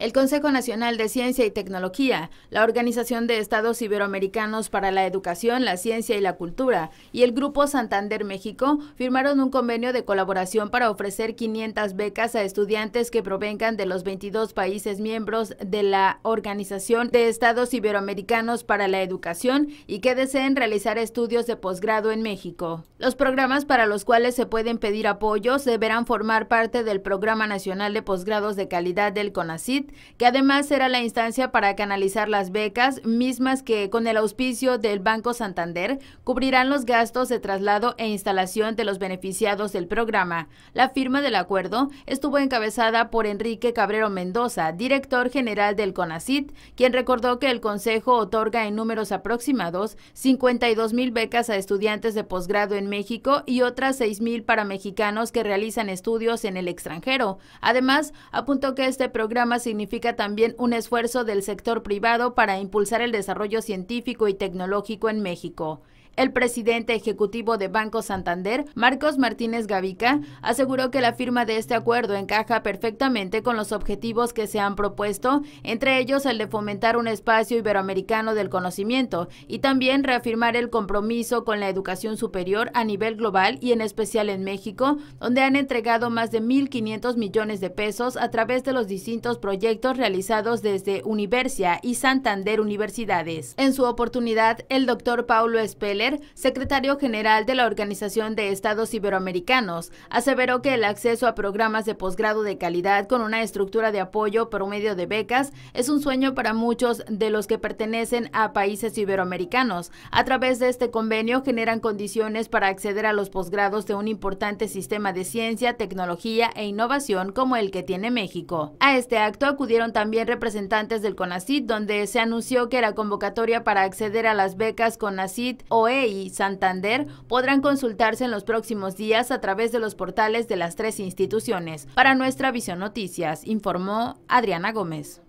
El Consejo Nacional de Ciencia y Tecnología, la Organización de Estados Iberoamericanos para la Educación, la Ciencia y la Cultura y el Grupo Santander México firmaron un convenio de colaboración para ofrecer 500 becas a estudiantes que provengan de los 22 países miembros de la Organización de Estados Iberoamericanos para la Educación y que deseen realizar estudios de posgrado en México. Los programas para los cuales se pueden pedir apoyos deberán formar parte del Programa Nacional de Posgrados de Calidad del CONACIT que además será la instancia para canalizar las becas, mismas que con el auspicio del Banco Santander cubrirán los gastos de traslado e instalación de los beneficiados del programa. La firma del acuerdo estuvo encabezada por Enrique Cabrero Mendoza, director general del CONACIT, quien recordó que el Consejo otorga en números aproximados 52 mil becas a estudiantes de posgrado en México y otras 6 mil para mexicanos que realizan estudios en el extranjero. Además, apuntó que este programa significa también un esfuerzo del sector privado para impulsar el desarrollo científico y tecnológico en México. El presidente ejecutivo de Banco Santander, Marcos Martínez Gavica, aseguró que la firma de este acuerdo encaja perfectamente con los objetivos que se han propuesto, entre ellos el de fomentar un espacio iberoamericano del conocimiento y también reafirmar el compromiso con la educación superior a nivel global y en especial en México, donde han entregado más de 1.500 millones de pesos a través de los distintos proyectos realizados desde Universia y Santander Universidades. En su oportunidad, el doctor Paulo Espel secretario general de la Organización de Estados Iberoamericanos, aseveró que el acceso a programas de posgrado de calidad con una estructura de apoyo por medio de becas es un sueño para muchos de los que pertenecen a países iberoamericanos. A través de este convenio generan condiciones para acceder a los posgrados de un importante sistema de ciencia, tecnología e innovación como el que tiene México. A este acto acudieron también representantes del CONACIT, donde se anunció que la convocatoria para acceder a las becas CONACIT o e, y Santander podrán consultarse en los próximos días a través de los portales de las tres instituciones. Para nuestra Visión Noticias, informó Adriana Gómez.